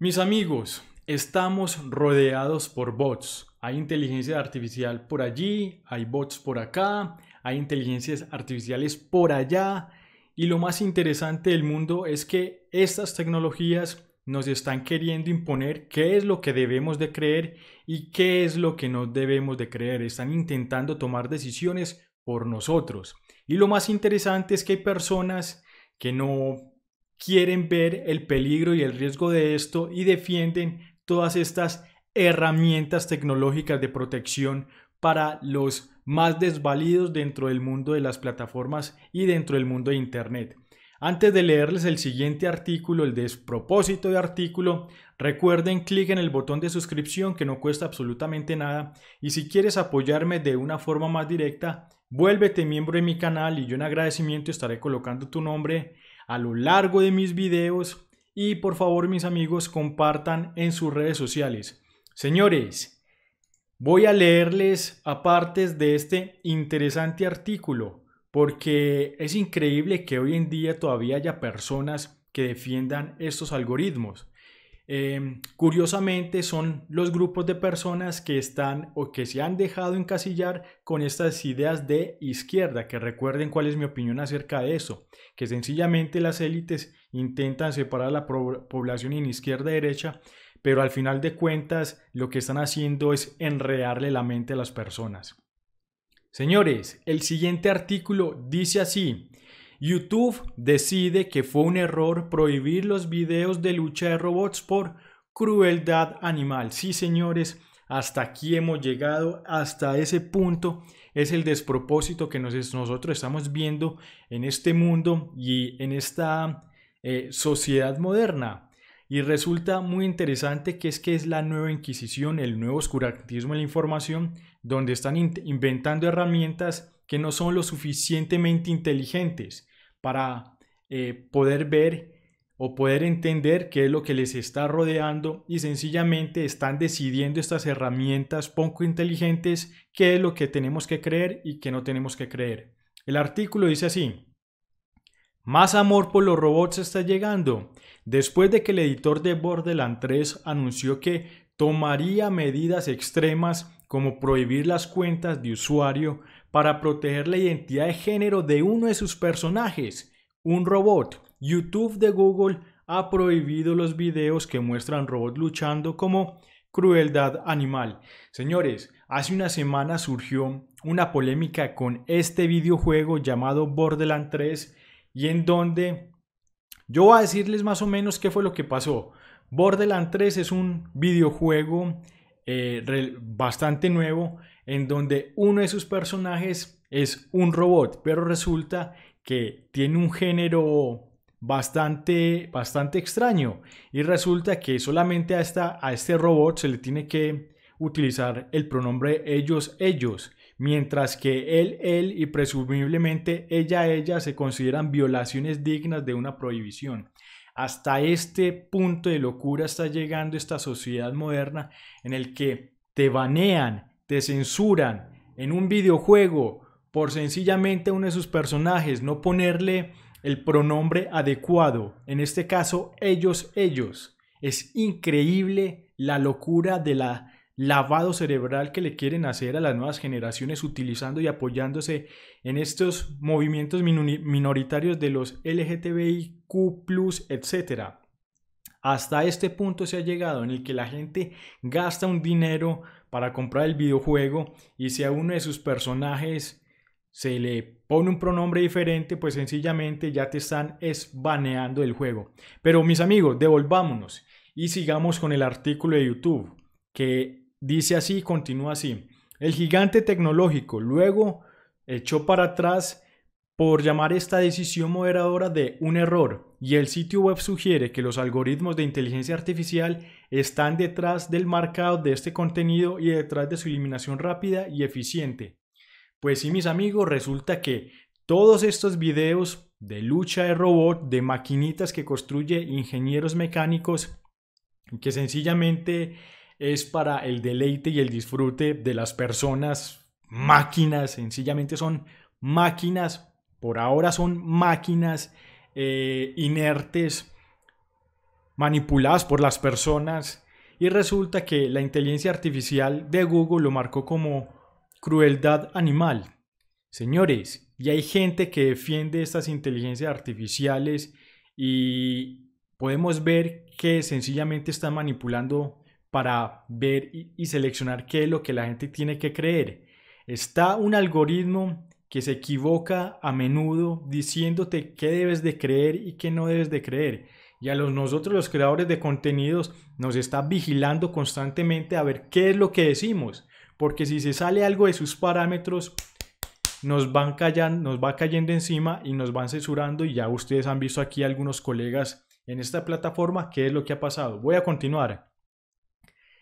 Mis amigos, estamos rodeados por bots. Hay inteligencia artificial por allí, hay bots por acá, hay inteligencias artificiales por allá. Y lo más interesante del mundo es que estas tecnologías nos están queriendo imponer qué es lo que debemos de creer y qué es lo que no debemos de creer. Están intentando tomar decisiones por nosotros. Y lo más interesante es que hay personas que no quieren ver el peligro y el riesgo de esto y defienden todas estas herramientas tecnológicas de protección para los más desvalidos dentro del mundo de las plataformas y dentro del mundo de Internet. Antes de leerles el siguiente artículo, el despropósito de artículo, recuerden clic en el botón de suscripción que no cuesta absolutamente nada y si quieres apoyarme de una forma más directa, vuélvete miembro de mi canal y yo en agradecimiento estaré colocando tu nombre a lo largo de mis videos y por favor mis amigos compartan en sus redes sociales. Señores, voy a leerles apartes de este interesante artículo porque es increíble que hoy en día todavía haya personas que defiendan estos algoritmos. Em, curiosamente son los grupos de personas que están o que se han dejado encasillar con estas ideas de izquierda, que recuerden cuál es mi opinión acerca de eso, que sencillamente las élites intentan separar la población en izquierda y derecha, pero al final de cuentas lo que están haciendo es enredarle la mente a las personas. Señores, el siguiente artículo dice así, YouTube decide que fue un error prohibir los videos de lucha de robots por crueldad animal. Sí, señores, hasta aquí hemos llegado, hasta ese punto es el despropósito que nosotros estamos viendo en este mundo y en esta eh, sociedad moderna. Y resulta muy interesante que es que es la nueva Inquisición, el nuevo oscurantismo de la información, donde están inventando herramientas que no son lo suficientemente inteligentes para eh, poder ver o poder entender qué es lo que les está rodeando y sencillamente están decidiendo estas herramientas poco inteligentes qué es lo que tenemos que creer y qué no tenemos que creer. El artículo dice así, más amor por los robots está llegando. Después de que el editor de Borderland 3 anunció que tomaría medidas extremas como prohibir las cuentas de usuario para proteger la identidad de género de uno de sus personajes, un robot. YouTube de Google ha prohibido los videos que muestran robots luchando como crueldad animal. Señores, hace una semana surgió una polémica con este videojuego llamado Borderland 3 y en donde yo voy a decirles más o menos qué fue lo que pasó. Borderland 3 es un videojuego eh, bastante nuevo en donde uno de sus personajes es un robot, pero resulta que tiene un género bastante, bastante extraño y resulta que solamente a, a este robot se le tiene que utilizar el pronombre ellos, ellos, mientras que él, él y presumiblemente ella, ella se consideran violaciones dignas de una prohibición. Hasta este punto de locura está llegando esta sociedad moderna en el que te banean, te censuran en un videojuego por sencillamente uno de sus personajes no ponerle el pronombre adecuado, en este caso ellos, ellos. Es increíble la locura de la lavado cerebral que le quieren hacer a las nuevas generaciones utilizando y apoyándose en estos movimientos minoritarios de los LGTBIQ, etc. Hasta este punto se ha llegado en el que la gente gasta un dinero para comprar el videojuego y si a uno de sus personajes se le pone un pronombre diferente, pues sencillamente ya te están esbaneando el juego. Pero mis amigos, devolvámonos y sigamos con el artículo de YouTube que Dice así, y continúa así. El gigante tecnológico luego echó para atrás por llamar esta decisión moderadora de un error y el sitio web sugiere que los algoritmos de inteligencia artificial están detrás del marcado de este contenido y detrás de su eliminación rápida y eficiente. Pues sí, mis amigos, resulta que todos estos videos de lucha de robot, de maquinitas que construye ingenieros mecánicos, que sencillamente es para el deleite y el disfrute de las personas, máquinas, sencillamente son máquinas, por ahora son máquinas eh, inertes, manipuladas por las personas, y resulta que la inteligencia artificial de Google lo marcó como crueldad animal. Señores, y hay gente que defiende estas inteligencias artificiales y podemos ver que sencillamente están manipulando para ver y, seleccionar qué es lo que la gente tiene que creer. Está un algoritmo que se equivoca a menudo diciéndote qué debes de creer y qué no debes de creer. Y a los nosotros los creadores de contenidos nos está vigilando constantemente a ver qué es lo que decimos, porque si se sale algo de sus parámetros nos van callando, nos va cayendo encima y nos van censurando y ya ustedes han visto aquí algunos colegas en esta plataforma qué es lo que ha pasado. Voy a continuar.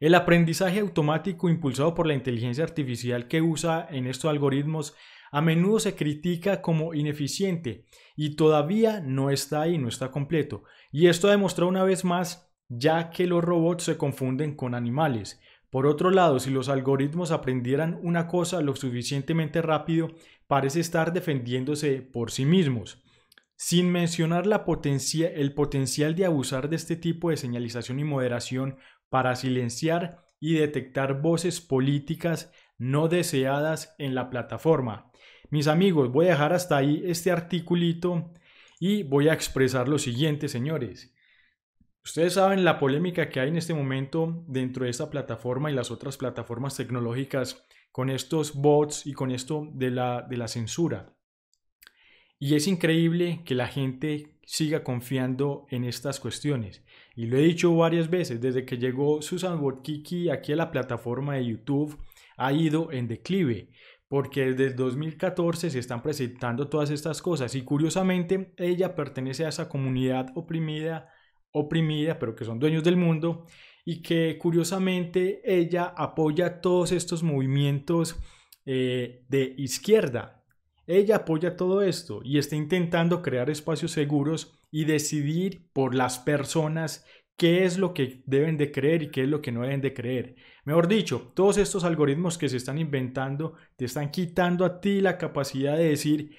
El aprendizaje automático impulsado por la inteligencia artificial que usa en estos algoritmos a menudo se critica como ineficiente y todavía no está y no está completo. Y esto ha una vez más ya que los robots se confunden con animales. Por otro lado, si los algoritmos aprendieran una cosa lo suficientemente rápido, parece estar defendiéndose por sí mismos. Sin mencionar la potencia, el potencial de abusar de este tipo de señalización y moderación para silenciar y detectar voces políticas no deseadas en la plataforma. Mis amigos, voy a dejar hasta ahí este articulito y voy a expresar lo siguiente, señores. Ustedes saben la polémica que hay en este momento dentro de esta plataforma y las otras plataformas tecnológicas con estos bots y con esto de la, de la censura. Y es increíble que la gente siga confiando en estas cuestiones. Y lo he dicho varias veces, desde que llegó Susan Wojcicki aquí a la plataforma de YouTube, ha ido en declive, porque desde 2014 se están presentando todas estas cosas. Y curiosamente, ella pertenece a esa comunidad oprimida, oprimida, pero que son dueños del mundo, y que curiosamente ella apoya todos estos movimientos eh, de izquierda, ella apoya todo esto y está intentando crear espacios seguros y decidir por las personas qué es lo que deben de creer y qué es lo que no deben de creer. Mejor dicho, todos estos algoritmos que se están inventando te están quitando a ti la capacidad de decir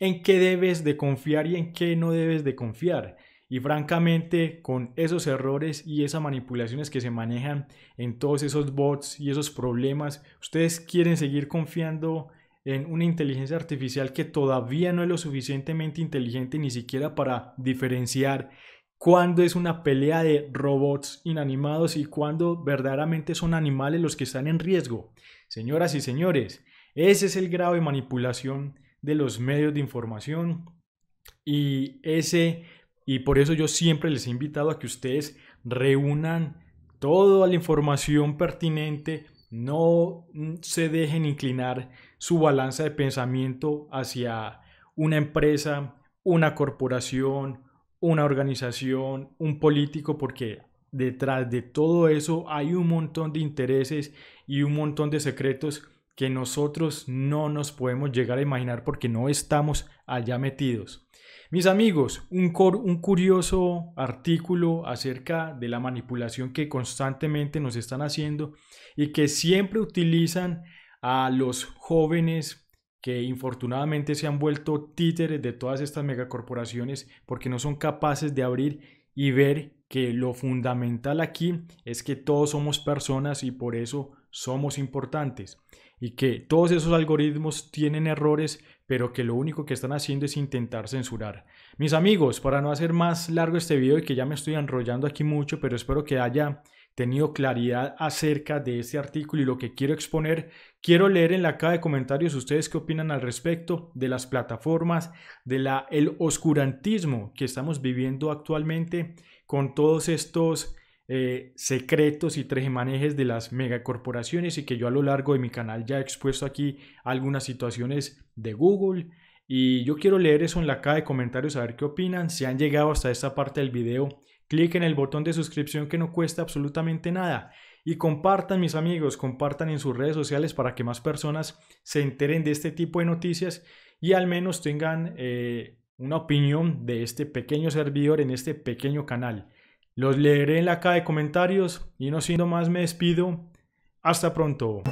en qué debes de confiar y en qué no debes de confiar. Y francamente, con esos errores y esas manipulaciones que se manejan en todos esos bots y esos problemas, ¿ustedes quieren seguir confiando en una inteligencia artificial que todavía no es lo suficientemente inteligente ni siquiera para diferenciar cuándo es una pelea de robots inanimados y cuándo verdaderamente son animales los que están en riesgo. Señoras y señores, ese es el grado de manipulación de los medios de información y ese y por eso yo siempre les he invitado a que ustedes reúnan toda la información pertinente no mm, se dejen inclinar su balanza de pensamiento hacia una empresa, una corporación, una organización, un político, porque detrás de todo eso hay un montón de intereses y un montón de secretos que nosotros no nos podemos llegar a imaginar porque no estamos allá metidos. Mis amigos, un, un, curioso artículo acerca de la manipulación que constantemente nos están haciendo y que siempre utilizan a los jóvenes que infortunadamente se han vuelto títeres de todas estas megacorporaciones porque no son capaces de abrir y ver que lo fundamental aquí es que todos somos personas y por eso somos importantes y que todos esos algoritmos tienen errores pero que lo único que están haciendo es intentar censurar. Mis amigos, para no hacer más largo este video y que ya me estoy enrollando aquí mucho, pero espero que haya tenido claridad acerca de este artículo y lo que quiero exponer, quiero leer en la caja de comentarios ustedes qué opinan al respecto de las plataformas, de la el oscurantismo que estamos viviendo actualmente con todos estos eh, secretos y manejes de las megacorporaciones y que yo a lo largo de mi canal ya he expuesto aquí algunas situaciones de Google. Y yo quiero leer eso en la caja de comentarios a ver qué opinan. Si han llegado hasta esta parte del video, clic en el botón de suscripción que no cuesta absolutamente nada. Y compartan mis amigos, compartan en sus redes sociales para que más personas se enteren de este tipo de noticias y al menos tengan eh, una opinión de este pequeño servidor en este pequeño canal. Los leeré en la caja de comentarios y no siendo más me despido. Hasta pronto.